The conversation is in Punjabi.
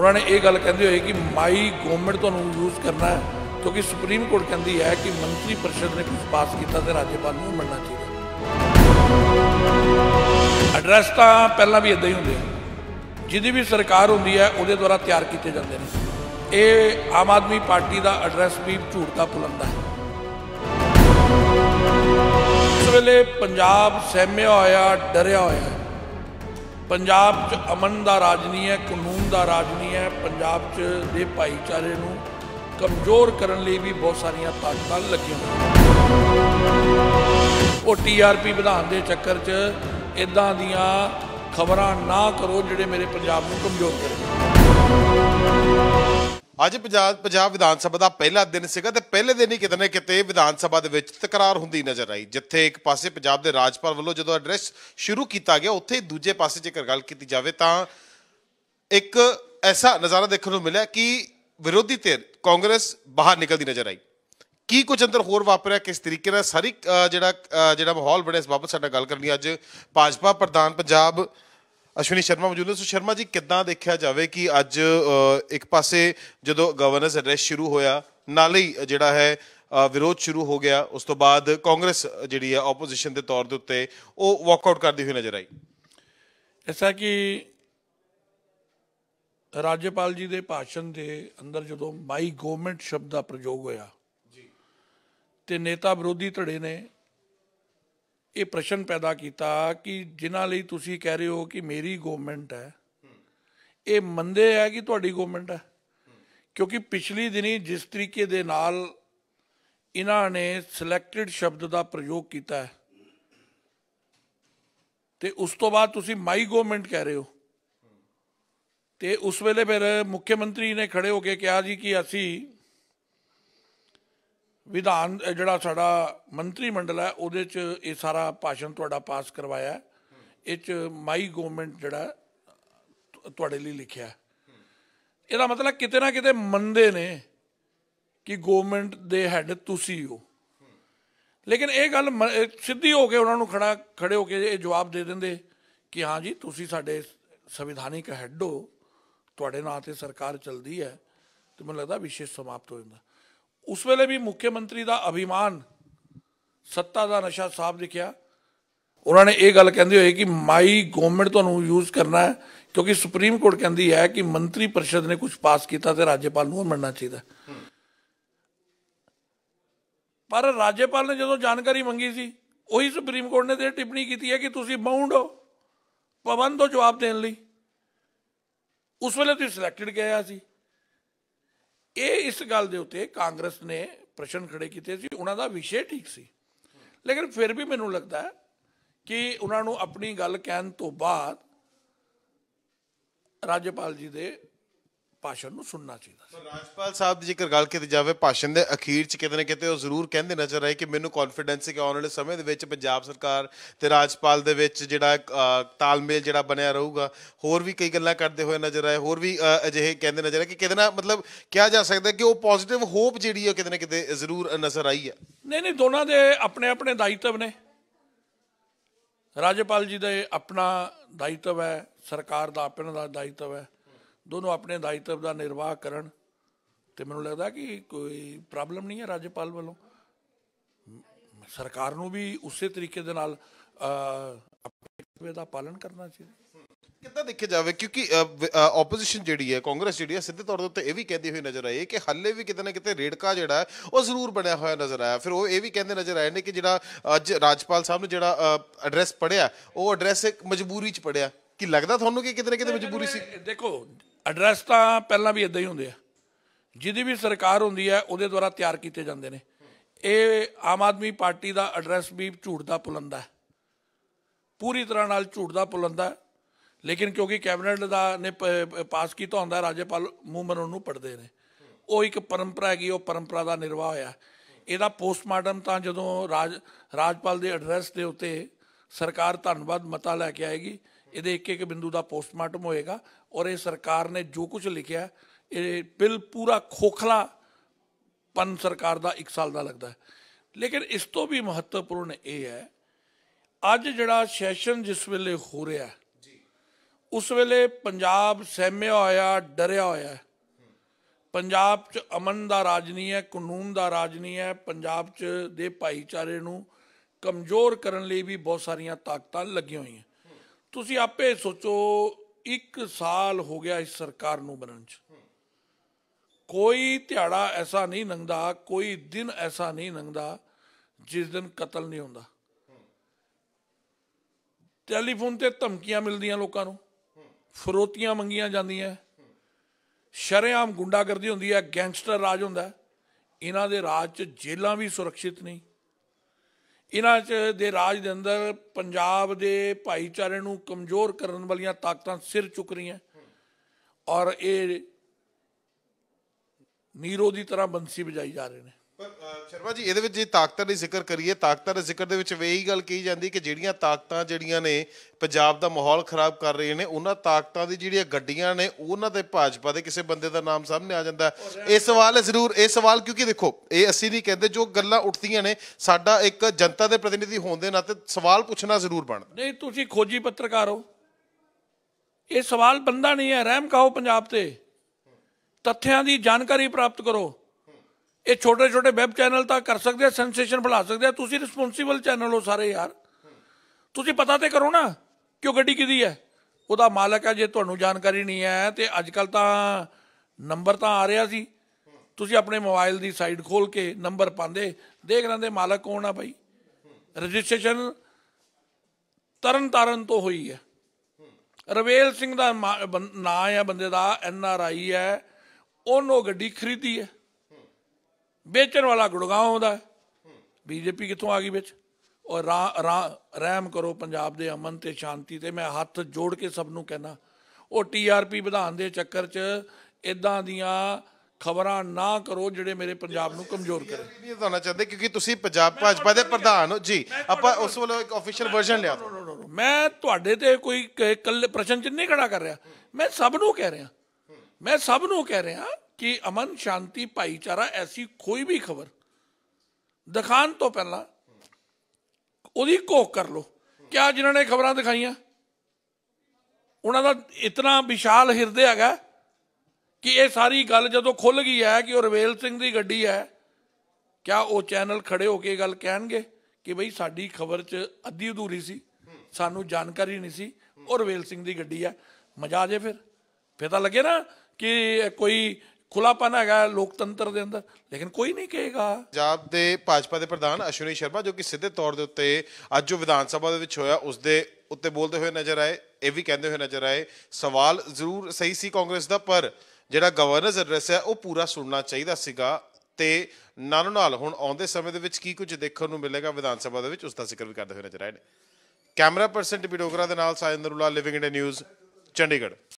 ਉਹਨਾਂ ਨੇ ਇਹ ਗੱਲ ਕਹਿੰਦੇ ਹੋਏ ਕਿ ਮਾਈ ਗਵਰਨਮੈਂਟ ਤੁਹਾਨੂੰ ਯੂਜ਼ ਕਰਨਾ ਹੈ ਕਿਉਂਕਿ ਸੁਪਰੀਮ ਕੋਰਟ ਕਹਿੰਦੀ ਹੈ ਕਿ ਮੰਤਰੀ ਪਰਿਸ਼ਦ ਨੇ ਕੁਝ ਪਾਸ ਕੀਤਾ ਤੇ ਰਾਜਪਾਲ ਨੂੰ ਮੰਨਣਾ ਚਾਹੀਦਾ ਐਡਰੈਸ ਤਾਂ ਪਹਿਲਾਂ ਵੀ ਇਦਾਂ ਹੀ ਹੁੰਦੇ ਜਿਹਦੀ ਵੀ ਸਰਕਾਰ ਹੁੰਦੀ ਹੈ ਉਹਦੇ ਦੁਆਰਾ ਤਿਆਰ ਕੀਤੇ ਜਾਂਦੇ ਨੇ ਇਹ ਆਮ ਆਦਮੀ ਪਾਰਟੀ ਦਾ ਐਡਰੈਸ ਵੀ ਝੂਠ ਦਾ ਪੁਲੰਦਾ ਹੈ ਇਸ ਵੇਲੇ ਪੰਜਾਬ ਸਹਿਮਿਆ ਹੋਇਆ ਡਰਿਆ ਹੋਇਆ ਪੰਜਾਬ 'ਚ ਅਮਨ ਦਾ ਰਾਜ ਨਹੀਂ ਹੈ ਕਾਨੂੰਨ ਦਾ ਰਾਜ ਨਹੀਂ ਹੈ ਪੰਜਾਬ 'ਚ ਦੇ ਭਾਈਚਾਰੇ ਨੂੰ ਕਮਜ਼ੋਰ ਕਰਨ ਲਈ ਵੀ ਬਹੁਤ ਸਾਰੀਆਂ ਤਾਕਤਾਂ ਲੱਗੀਆਂ ਉਹ ਟੀਆਰਪੀ ਵਿਧਾਨ ਦੇ ਚੱਕਰ 'ਚ ਇਦਾਂ ਦੀਆਂ ਖਬਰਾਂ ਨਾ ਕਰੋ ਜਿਹੜੇ ਮੇਰੇ ਪੰਜਾਬ ਨੂੰ ਕਮਜ਼ੋਰ ਕਰਦੇ ਅੱਜ ਪੰਜਾਬ ਪੰਜਾਬ ਵਿਧਾਨ ਸਭਾ ਦਾ ਪਹਿਲਾ ਦਿਨ ਸੀਗਾ ਤੇ ਪਹਿਲੇ ਦਿਨ ਹੀ ਕਿਤੇ ਨਾ ਕਿਤੇ ਵਿਧਾਨ ਸਭਾ ਦੇ ਵਿੱਚ ਤਕਰਾਰ ਹੁੰਦੀ ਨਜ਼ਰ ਆਈ ਜਿੱਥੇ ਇੱਕ ਪਾਸੇ ਪੰਜਾਬ ਦੇ ਰਾਜਪਾਲ ਵੱਲੋਂ ਜਦੋਂ ਐਡਰੈਸ ਸ਼ੁਰੂ ਕੀਤਾ ਗਿਆ ਉੱਥੇ ਦੂਜੇ ਪਾਸੇ ਜੇਕਰ ਗੱਲ ਕੀਤੀ ਜਾਵੇ ਤਾਂ ਇੱਕ ਐਸਾ ਨਜ਼ਾਰਾ ਦੇਖਣ ਨੂੰ ਮਿਲਿਆ ਕਿ ਵਿਰੋਧੀ ਧਿਰ ਕਾਂਗਰਸ ਬਾਹਰ ਨਿਕਲਦੀ ਨਜ਼ਰ ਆਈ ਕੀ ਕੁਝ ਅੰਦਰ ਹੋਰ ਵਾਪਰਿਆ ਕਿਸ ਤਰੀਕੇ ਨਾਲ ਸਾਰੀ ਜਿਹੜਾ ਜਿਹੜਾ ਮਾਹੌਲ ਬਣਿਆ ਇਸ ਬਾਬਤ ਸਾਡਾ ਗੱਲ ਕਰਨੀ ਅੱਜ ਭਾਜਪਾ ਪ੍ਰਧਾਨ ਪੰਜਾਬ ਅਸ਼ਵਨੀ ਸ਼ਰਮਾ ਮੌਜੂਦ ਨੇ ਸੋ ਸ਼ਰਮਾ ਜੀ ਕਿੱਦਾਂ ਦੇਖਿਆ ਜਾਵੇ ਕਿ ਅੱਜ ਇੱਕ ਪਾਸੇ ਜਦੋਂ ਗਵਰਨਰਸ ਐਡਰੈਸ ਸ਼ੁਰੂ ਹੋਇਆ ਨਾਲ ਹੀ ਜਿਹੜਾ ਹੈ ਵਿਰੋਧ ਸ਼ੁਰੂ ਹੋ ਗਿਆ ਉਸ ਤੋਂ ਬਾਅਦ ਕਾਂਗਰਸ ਜਿਹੜੀ ਹੈ ਆਪੋਜੀਸ਼ਨ ਦੇ ਤੌਰ ਦੇ ਉੱਤੇ ਉਹ ਵਾਕ ਆਊਟ ਕਰਦੀ ਹੋਈ ਨਜ਼ਰ ਆਈ ਐਸਾ ਕਿ ਰਾਜਪਾਲ ਜੀ ਦੇ ਭਾਸ਼ਣ ਦੇ ਅੰਦਰ ਜਦੋਂ ਮਾਈ ਗਵਰਨਮੈਂਟ ਸ਼ਬਦ ਦਾ ਪ੍ਰਯੋਗ ਹੋਇਆ ਜੀ ਤੇ ਨੇਤਾ ਵਿਰੋਧੀ ਧੜੇ ਨੇ ਇਹ ਪ੍ਰਸ਼ਨ ਪੈਦਾ ਕੀਤਾ ਕਿ ਜਿਨ੍ਹਾਂ ਲਈ ਤੁਸੀਂ ਕਹਿ ਰਹੇ ਹੋ ਕਿ ਮੇਰੀ ਗਵਰਨਮੈਂਟ ਹੈ ਇਹ ਮੰਦੇ ਹੈ ਕਿ ਤੁਹਾਡੀ ਗਵਰਨਮੈਂਟ ਹੈ ਕਿਉਂਕਿ ਪਿਛਲੀ ਦਿਨੀ ਜਿਸ ਤਰੀਕੇ ਦੇ ਨਾਲ ਇਹਨਾਂ ਨੇ ਸਿਲੈਕਟਿਡ ਸ਼ਬਦ ਦਾ ਪ੍ਰਯੋਗ ਕੀਤਾ ਹੈ ਤੇ ਉਸ ਤੋਂ ਬਾਅਦ ਤੁਸੀਂ ਮਾਈ ਗਵਰਨਮੈਂਟ ਕਹਿ ਰਹੇ ਹੋ ਤੇ ਉਸ ਵੇਲੇ ਫਿਰ ਮੁੱਖ ਮੰਤਰੀ ਨੇ ਖੜੇ ਹੋ ਕੇ ਕਿਹਾ ਜੀ ਕਿ ਅਸੀਂ ਵਿਧਾਨ ਜਿਹੜਾ ਸਾਡਾ ਮੰਤਰੀ ਮੰਡਲ ਹੈ ਉਹਦੇ 'ਚ ਇਹ ਸਾਰਾ ਭਾਸ਼ਣ ਤੁਹਾਡਾ ਪਾਸ ਕਰਵਾਇਆ ਇਹ 'ਚ ਮਾਈ ਗਵਰਨਮੈਂਟ ਜਿਹੜਾ ਤੁਹਾਡੇ ਲਈ ਲਿਖਿਆ ਇਹਦਾ ਮਤਲਬ ਕਿਤੇ ਨਾ ਕਿਤੇ ਮੰਨਦੇ ਨੇ ਕਿ ਗਵਰਨਮੈਂਟ ਦੇ ਹੈੱਡ ਤੁਸੀਂ ਹੋ ਲੇਕਿਨ ਇਹ ਗੱਲ ਸਿੱਧੀ ਹੋ ਕੇ ਉਹਨਾਂ ਨੂੰ ਖੜਾ ਖੜੇ ਹੋ ਕੇ ਇਹ ਜਵਾਬ ਦੇ ਦਿੰਦੇ ਕਿ ਹਾਂ ਜੀ ਤੁਸੀਂ ਸਾਡੇ ਸੰਵਿਧਾਨਿਕ ਹੈੱਡ ਹੋ ਤੁਹਾਡੇ ਨਾਂ ਤੇ ਸਰਕਾਰ ਚੱਲਦੀ ਹੈ ਤੇ ਮੈਨੂੰ ਲੱਗਦਾ ਵਿਸ਼ੇਸ਼ ਸਮਾਪਤ ਹੋ ਜਾਂਦਾ ਉਸ ਵੇਲੇ ਵੀ ਮੁੱਖ ਮੰਤਰੀ ਦਾ ਅਭਿਮਾਨ ਸੱਤਾ ਦਾ ਨਸ਼ਾ ਸਾਫ ਦਿਖਿਆ ਉਹਨਾਂ ਨੇ ਇਹ ਗੱਲ ਕਹਿੰਦੇ ਹੋਏ ਕਿ ਮਾਈ ਗਵਰਨਮੈਂਟ ਤੁਹਾਨੂੰ ਯੂਜ਼ ਕਰਨਾ ਹੈ ਕਿਉਂਕਿ ਸੁਪਰੀਮ ਕੋਰਟ ਕਹਿੰਦੀ ਹੈ ਕਿ ਮੰਤਰੀ ਪਰਿਸ਼ਦ ਨੇ ਕੁਝ ਪਾਸ ਕੀਤਾ ਤੇ ਰਾਜਪਾਲ ਨੂੰ ਮੰਨਣਾ ਚਾਹੀਦਾ ਪਰ ਰਾਜਪਾਲ ਨੇ ਜਦੋਂ ਜਾਣਕਾਰੀ ਮੰਗੀ ਸੀ ਉਹੀ ਸੁਪਰੀਮ ਕੋਰਟ ਨੇ ਤੇ ਟਿੱਪਣੀ ਕੀਤੀ ਹੈ ਕਿ ਤੁਸੀਂ ਬਾਉਂਡ ਹੋ ਪਵਨ ਤੋਂ ਜਵਾਬ ਦੇਣ ਲਈ ਉਸ ਵੇਲੇ ਤੁਸੀਂ ਸਿਲੈਕਟਡ ਗਿਆ ਸੀ ਇਹ ਇਸ ਗੱਲ ਦੇ ਉੱਤੇ ਕਾਂਗਰਸ ਨੇ ਪ੍ਰਸ਼ਨ ਖੜੇ ਕੀਤੇ ਸੀ ਉਹਨਾਂ ਦਾ ਵਿਸ਼ੇ ਠੀਕ ਸੀ ਲੇਕਿਨ ਫਿਰ ਵੀ ਮੈਨੂੰ ਲੱਗਦਾ ਹੈ ਕਿ ਉਹਨਾਂ ਨੂੰ ਆਪਣੀ ਗੱਲ ਕਹਿਣ ਤੋਂ ਬਾਅਦ ਰਾਜਪਾਲ ਜੀ ਦੇ ਭਾਸ਼ਣ ਨੂੰ ਸੁਣਨਾ ਚਾਹੀਦਾ ਸੀ ਰਾਜਪਾਲ ਸਾਹਿਬ ਦੀ ਜੇਕਰ ਗੱਲ ਕੀਤੀ ਜਾਵੇ ਭਾਸ਼ਣ ਦੇ ਅਖੀਰ 'ਚ ਕਿਤੇ ਨਾ ਕਿਤੇ ਉਹ ਜ਼ਰੂਰ ਕਹਿੰਦੇ ਨਜ਼ਰ ਆਏ ਕਿ ਮੈਨੂੰ ਕੌਨਫੀਡੈਂਸ ਹੈ ਕਿ ਆਉਣ ਵਾਲੇ ਸਮੇਂ ਦੇ ਵਿੱਚ ਪੰਜਾਬ ਸਰਕਾਰ ਤੇ ਰਾਜਪਾਲ ਦੇ ਵਿੱਚ ਜਿਹੜਾ ਤਾਲਮੇਲ ਜਿਹੜਾ ਬਣਿਆ ਰਹੂਗਾ ਹੋਰ ਵੀ ਕਈ ਗੱਲਾਂ ਕਰਦੇ ਹੋਏ ਨਜ਼ਰ ਆਏ ਹੋਰ ਵੀ ਅਜਿਹੇ ਕਹਿੰਦੇ ਨਜ਼ਰ ਆਏ ਕਿ ਕਿਤੇ ਨਾ ਮਤਲਬ ਕਿਹਾ ਜਾ ਸਕਦਾ ਕਿ ਉਹ ਪੋਜ਼ਿਟਿਵ ਹੋਪ ਜਿਹੜੀ ਹੈ ਕਿਤੇ ਨਾ ਕਿਤੇ ਜ਼ਰੂਰ ਨਜ਼ਰ ਆਈ ਹੈ ਨਹੀਂ ਨਹੀਂ ਦੋਨਾਂ ਦੇ ਆਪਣੇ ਆਪਣੇ ਦਾਇਤਵ ਨੇ ਰਾਜਪਾਲ ਜੀ ਇਹ ਆਪਣਾ ਦਾਇਤਵ ਹੈ ਸਰਕਾਰ ਦਾ ਆਪਣਾ ਦਾਇਤਵ ਹੈ ਦੋਨੋਂ ਆਪਣੇ ਦਾਇਤਵ ਦਾ ਨਿਰਵਾਹ ਕਰਨ ਤੇ ਮੈਨੂੰ ਲੱਗਦਾ ਕਿ ਕੋਈ ਪ੍ਰੋਬਲਮ ਨਹੀਂ ਹੈ ਰਾਜਪਾਲ ਵੱਲੋਂ ਸਰਕਾਰ ਨੂੰ ਵੀ ਉਸੇ ਤਰੀਕੇ ਦੇ ਨਾਲ ਆਪਣੇ ਦਾ ਪਾਲਣ ਕਰਨਾ ਚਾਹੀਦਾ ਕਿੱਦਾਂ ਦੇਖਿਆ ਜਾਵੇ ਕਿਉਂਕਿ ਆਪੋਜੀਸ਼ਨ ਜਿਹੜੀ ਹੈ ਕਾਂਗਰਸ ਜਿਹੜੀ ਹੈ ਸਿੱਧੇ ਤੌਰ ਦੇ ਉੱਤੇ ਇਹ ਵੀ ਕਹਿੰਦੀ ਹੋਈ ਨਜ਼ਰ ਆਈ ਕਿ ਹੱਲੇ ਵੀ ਕਿਤੇ ਨਾ ਕਿਤੇ ਰੇੜਕਾ ਜਿਹੜਾ ਉਹ ਜ਼ਰੂਰ ਬਣਿਆ ਹੋਇਆ ਨਜ਼ਰ ਆਇਆ ਫਿਰ ਉਹ ਇਹ ਵੀ ਕਹਿੰਦੇ ਨਜ਼ਰ ਆਏ ਨੇ ਕਿ ਜਿਹੜਾ ਅੱਜ ਰਾਜਪਾਲ ਸਾਹਿਬ ਨੇ ਜਿਹੜਾ ਐਡਰੈਸ ਪੜਿਆ ਉਹ ਐਡਰੈਸ ਇੱਕ ਮਜਬੂਰੀ 'ਚ ਪੜਿਆ ਕਿ ਲੱਗਦਾ ਤੁਹਾਨੂੰ ਕਿ ਕਿਤੇ ਨਾ ਕਿਤੇ ਮਜਬੂਰੀ ਸੀ ਦੇਖੋ ਐਡਰੈਸ ਤਾਂ ਪਹਿਲਾਂ ਵੀ ਇਦਾਂ ਹੀ ਹੁੰਦੇ ਆ ਜਿਹਦੀ ਵੀ ਸਰਕਾਰ ਹੁੰਦੀ ਹੈ ਉਹਦੇ ਦੁਆਰਾ ਤਿਆਰ ਕੀਤੇ ਜਾਂਦੇ ਨੇ ਇਹ ਆਮ ਆਦਮੀ ਪਾਰਟੀ ਦਾ ਐਡਰੈਸ ਵੀ ਝੂਠ ਦਾ ਪੁਲੰਦਾ ਪੂਰੀ ਤਰ੍ਹਾਂ ਨਾਲ ਝੂਠ ਦਾ ਪੁਲੰਦਾ ਲੇਕਿਨ ਕਿਉਂਕਿ ਕੈਬਨਿਟ ਦਾ ਨੇ ਪਾਸ ਕੀਤਾ ਹੁੰਦਾ ਰਾਜਪਾਲ ਮੂਮਨ ਉਹਨੂੰ ਪੜਦੇ ਨੇ ਉਹ ਇੱਕ ਪਰੰਪਰਾ ਹੈਗੀ ਉਹ ਪਰੰਪਰਾ ਦਾ ਨਿਰਵਾਹ ਹੋਇਆ ਇਹਦਾ ਪੋਸਟਮਾਰਟਮ ਤਾਂ ਜਦੋਂ ਰਾਜ ਰਾਜਪਾਲ ਦੇ ਐਡਰੈਸ ਦੇ ਉੱਤੇ ਸਰਕਾਰ ਧੰਨਵਾਦ ਮਤਾ ਲੈ ਕੇ ਆਏਗੀ ਇਹਦੇ ਇੱਕ ਇੱਕ ਬਿੰਦੂ ਦਾ ਪੋਸਟਮਾਰਟਮ ਹੋਏਗਾ ਔਰ ਇਹ ਸਰਕਾਰ ਨੇ ਜੋ ਕੁਝ ਲਿਖਿਆ ਇਹ ਬਿਲ ਪੂਰਾ ਖੋਖਲਾ ਪਨ ਸਰਕਾਰ ਦਾ 1 ਸਾਲ ਦਾ ਲੱਗਦਾ ਹੈ ਲੇਕਿਨ ਇਸ ਤੋਂ ਵੀ ਮਹੱਤਵਪੂਰਨ ਇਹ ਹੈ ਅੱਜ ਜਿਹੜਾ ਸੈਸ਼ਨ ਜਿਸ ਵੇਲੇ ਹੋ ਰਿਹਾ ਜੀ ਉਸ ਵੇਲੇ ਪੰਜਾਬ ਸਹਿਮਿਆ ਹੋਇਆ ਡਰਿਆ ਹੋਇਆ ਪੰਜਾਬ 'ਚ ਅਮਨ ਦਾ ਰਾਜ ਨਹੀਂ ਹੈ ਕਾਨੂੰਨ ਦਾ ਰਾਜ ਨਹੀਂ ਹੈ ਪੰਜਾਬ 'ਚ ਦੇ ਭਾਈਚਾਰੇ ਨੂੰ ਕਮਜ਼ੋਰ ਕਰਨ ਲਈ ਵੀ ਬਹੁਤ ਸਾਰੀਆਂ ਤਾਕਤਾਂ ਲੱਗੀਆਂ ਹੋਈਆਂ ਤੁਸੀਂ ਆਪੇ ਸੋਚੋ 1 ਸਾਲ ਹੋ ਗਿਆ ਇਸ ਸਰਕਾਰ ਨੂੰ ਬਣਨ 'ਚ ਕੋਈ ਦਿਹਾੜਾ ਐਸਾ ਨਹੀਂ ਲੰਘਦਾ ਕੋਈ ਦਿਨ ਐਸਾ ਨਹੀਂ ਲੰਘਦਾ ਜਿਸ ਦਿਨ ਕਤਲ ਨਹੀਂ ਹੁੰਦਾ ਟੈਲੀਫੋਨ ਤੇ ਧਮਕੀਆਂ ਮਿਲਦੀਆਂ ਲੋਕਾਂ ਨੂੰ ਫਰੋਤੀਆਂ ਮੰਗੀਆਂ ਜਾਂਦੀਆਂ ਸ਼ਰੇਆਮ ਗੁੰਡਾਗਰਦੀ ਹੁੰਦੀ ਹੈ ਗੈਂਗਸਟਰ ਰਾਜ ਹੁੰਦਾ ਇਹਨਾਂ ਦੇ ਰਾਜ 'ਚ ਜੇਲਾਂ ਵੀ ਸੁਰੱਖਿਅਤ ਨਹੀਂ ਇਹਨਾਂ 'ਚ ਦੇ ਰਾਜ ਦੇ ਅੰਦਰ ਪੰਜਾਬ ਦੇ ਭਾਈਚਾਰੇ ਨੂੰ ਕਮਜ਼ੋਰ ਕਰਨ ਵਾਲੀਆਂ ਤਾਕਤਾਂ ਸਿਰ ਚੁੱਕ ਰਹੀਆਂ ਔਰ ਇਹ ਨੀਰੋ ਦੀ ਤਰ੍ਹਾਂ ਬੰਸੀ ਵਜਾਈ ਜਾ ਰਹੇ ਨੇ ਪਰ ਸ਼ਰਮਾ ਜੀ ਇਹਦੇ ਵਿੱਚ ਜੇ ਤਾਕਤਾਂ ਦੀ ਜ਼ਿਕਰ ਕਰੀਏ ਤਾਕਤਾਂ ਦੇ ਜ਼ਿਕਰ ਦੇ ਵਿੱਚ ਇਹੀ ਗੱਲ ਕਹੀ ਜਾਂਦੀ ਕਿ ਜਿਹੜੀਆਂ ਤਾਕਤਾਂ ਜਿਹੜੀਆਂ ਨੇ ਪੰਜਾਬ ਦਾ ਮਾਹੌਲ ਖਰਾਬ ਕਰ ਰਹੀਆਂ ਨੇ ਉਹਨਾਂ ਤਾਕਤਾਂ ਦੀ ਜਿਹੜੀਆਂ ਗੱਡੀਆਂ ਨੇ ਉਹਨਾਂ ਤੇ ਭਾਜਪਾ ਦੇ ਕਿਸੇ ਬੰਦੇ ਦਾ ਨਾਮ ਸਾਹਮਣੇ ਆ ਜਾਂਦਾ ਇਹ ਸਵਾਲ ਜ਼ਰੂਰ ਇਹ ਸਵਾਲ ਕਿਉਂਕਿ ਦੇਖੋ ਇਹ ਅਸੀਂ ਨਹੀਂ ਕਹਿੰਦੇ ਜੋ ਗੱਲਾਂ ਉੱਠਦੀਆਂ ਨੇ ਸਾਡਾ ਇੱਕ ਜਨਤਾ ਦੇ ਪ੍ਰਤੀਨਿਧੀ ਹੋਣ ਦੇ ਨਾਤੇ ਸਵਾਲ ਪੁੱਛਣਾ ਜ਼ਰੂਰ ਬਣਦਾ ਨਹੀਂ ਤੁਸੀਂ ਖੋਜੀ ਪੱਤਰਕਾਰ ਹੋ ਇਹ ਸਵਾਲ ਬੰਦਾ ਨਹੀਂ ਹੈ ਰਹਿਮ ਕਾਓ ਪੰਜਾਬ ਤੇ ਤੱਥਿਆਂ ਦੀ ਜਾਣਕਾਰੀ ਪ੍ਰਾਪਤ ਕਰੋ ਇਹ ਛੋਟੇ ਛੋਟੇ ਵੈਬ ਚੈਨਲ ਤਾਂ ਕਰ ਸਕਦੇ ਆ ਸੈਂਸੇਸ਼ਨ ਫੈਲਾ ਸਕਦੇ ਆ ਤੁਸੀਂ ਰਿਸਪੌਂਸੀਬਲ ਚੈਨਲ ਹੋ ਸਾਰੇ ਯਾਰ ਤੁਸੀਂ ਪਤਾ ਤੇ ਕਰੋ ਨਾ ਕਿ ਉਹ ਗੱਡੀ ਕਿਦੀ ਹੈ ਉਹਦਾ ਮਾਲਕ ਹੈ ਜੇ ਤੁਹਾਨੂੰ ਜਾਣਕਾਰੀ ਨਹੀਂ ਹੈ ਤੇ ਅੱਜ ਕੱਲ ਤਾਂ ਨੰਬਰ ਤਾਂ ਆ ਰਿਹਾ ਸੀ ਤੁਸੀਂ ਆਪਣੇ ਮੋਬਾਈਲ ਦੀ ਸਾਈਡ ਖੋਲ ਕੇ ਨੰਬਰ ਪਾਉਂਦੇ ਦੇਖ ਲੈਂਦੇ ਮਾਲਕ ਕੌਣ ਆ ਭਾਈ ਰਜਿਸਟ੍ਰੇਸ਼ਨ ਤਰਨ ਤਰਨ ਤੋਂ ਹੋਈ ਹੈ ਰਵੇਲ ਸਿੰਘ ਦਾ ਨਾਂ ਹੈ ਬੰਦੇ ਦਾ ਐਨ ਆਰ ਆਈ ਹੈ ਉਹਨੋਂ ਗੱਡੀ ਖਰੀਦੀ ਹੈ ਵੇਚਣ ਵਾਲਾ ਗੁੜਗਾਉਂ ਆਉਂਦਾ ਬੀਜੇਪੀ ਕਿੱਥੋਂ ਆ ਗਈ ਵਿੱਚ ਔਰ ਰਹਿਮ ਕਰੋ ਪੰਜਾਬ ਦੇ ਅਮਨ ਤੇ ਸ਼ਾਂਤੀ ਤੇ ਮੈਂ ਹੱਥ ਜੋੜ ਕੇ ਸਭ ਨੂੰ ਕਹਿਣਾ ਉਹ ਟੀਆਰਪੀ ਵਿਧਾਨ ਦੇ ਚੱਕਰ 'ਚ ਇਦਾਂ ਦੀਆਂ ਖਬਰਾਂ ਨਾ ਕਰੋ ਜਿਹੜੇ ਮੇਰੇ ਪੰਜਾਬ ਨੂੰ ਕਮਜ਼ੋਰ ਕਰੇ ਨਹੀਂ ਦੱਸਣਾ ਚਾਹੁੰਦੇ ਕਿਉਂਕਿ ਤੁਸੀਂ ਪੰਜਾਬ ਭਾਜਪਾ ਦੇ ਪ੍ਰਧਾਨ ਹੋ ਜੀ ਆਪਾਂ ਉਸ ਵੱਲੋਂ ਇੱਕ ਆਫੀਸ਼ੀਅਲ ਵਰਜ਼ਨ ਲਿਆ ਮੈਂ ਤੁਹਾਡੇ ਤੇ ਕੋਈ ਕੱਲ ਪ੍ਰਸ਼ਨ ਚ ਨਹੀਂ ਖੜਾ ਕਰ ਰਿਹਾ ਮੈਂ ਸਭ ਨੂੰ ਕਹਿ ਰਿਹਾ ਮੈਂ ਸਭ ਨੂੰ ਕਹਿ ਰਿਹਾ ਕਿ ਅਮਨ ਸ਼ਾਂਤੀ ਭਾਈਚਾਰਾ ਐਸੀ ਕੋਈ ਵੀ ਖਬਰ ਦਿਖਾਣ ਤੋਂ ਪਹਿਲਾਂ ਉਹਦੀ ਕੋਕ ਕਰ ਲੋ ਕਿਆ ਜਿਨ੍ਹਾਂ ਨੇ ਖਬਰਾਂ ਦਿਖਾਈਆਂ ਉਹਨਾਂ ਦਾ ਇਤਨਾ ਵਿਸ਼ਾਲ ਹਿਰਦੇ ਹੈਗਾ ਕਿ ਇਹ ਸਾਰੀ ਗੱਲ ਜਦੋਂ ਖੁੱਲ ਗਈ ਹੈ ਕਿ ਉਹ ਰਵੇਲ ਸਿੰਘ ਦੀ ਗੱਡੀ ਹੈ ਕਿਆ ਉਹ ਚੈਨਲ ਖੜੇ ਹੋ ਕੇ ਗੱਲ ਕਹਿਣਗੇ ਕਿ ਬਈ ਸਾਡੀ ਖਬਰ 'ਚ ਅੱਧੀ ਅਧੂਰੀ ਸੀ ਸਾਨੂੰ ਜਾਣਕਾਰੀ ਨਹੀਂ ਸੀ ਉਹ ਰਵੇਲ ਸਿੰਘ ਦੀ ਗੱਡੀ ਹੈ ਮਜਾ ਆ ਜੇ ਫਿਰ ਪਤਾ ਲੱਗੇ ਨਾ ਕਿ ਕੋਈ ਖੁਲਾਪਨ ਹੈਗਾ ਲੋਕਤੰਤਰ ਦੇ ਅੰਦਰ ਲੇਕਿਨ ਕੋਈ ਨਹੀਂ ਕਹੇਗਾ ਪੰਜਾਬ ਦੇ ਭਾਜਪਾ ਦੇ ਪ੍ਰਧਾਨ ਅਸ਼ਵਨੀ ਸ਼ਰਮਾ ਜੋ ਕਿ ਸਿੱਧੇ ਤੌਰ ਦੇ ਉੱਤੇ ਅੱਜ ਜੋ ਵਿਧਾਨ ਸਭਾ ਦੇ ਵਿੱਚ ਹੋਇਆ ਉਸ ਦੇ ਉੱਤੇ ਬੋਲਦੇ ਹੋਏ ਨਜ਼ਰ ਆਏ ਇਹ ਵੀ ਕਹਿੰਦੇ ਹੋਏ ਨਜ਼ਰ ਆਏ ਸਵਾਲ ਜ਼ਰੂਰ ਸਹੀ ਸੀ ਕਾਂਗਰਸ ਦਾ ਪਰ ਜਿਹੜਾ ਗਵਰਨਰਸ ਐਡਰੈਸ ਹੈ ਉਹ ਪੂਰਾ ਸੁਣਨਾ ਚਾਹੀਦਾ ਸੀਗਾ ਤੇ ਨਾਲ ਨਾਲ ਹੁਣ ਆਉਂਦੇ ਸਮੇਂ ਦੇ ਵਿੱਚ ਕੀ ਕੁਝ ਦੇਖਣ ਨੂੰ ਮਿਲੇਗਾ ਵਿਧਾਨ ਸਭਾ ਦੇ ਵਿੱਚ ਉਸ ਦਾ ਜ਼ਿਕਰ ਵੀ ਕਰਦੇ ਹੋਏ ਨਜ਼ਰ ਆਏ ਨੇ ਕੈਮਰਾ ਪਰਸਨ ਟਿਪੀ ਡੋਗਰਾ ਦੇ ਨਾਲ Sajan Narula living in news Chandigarh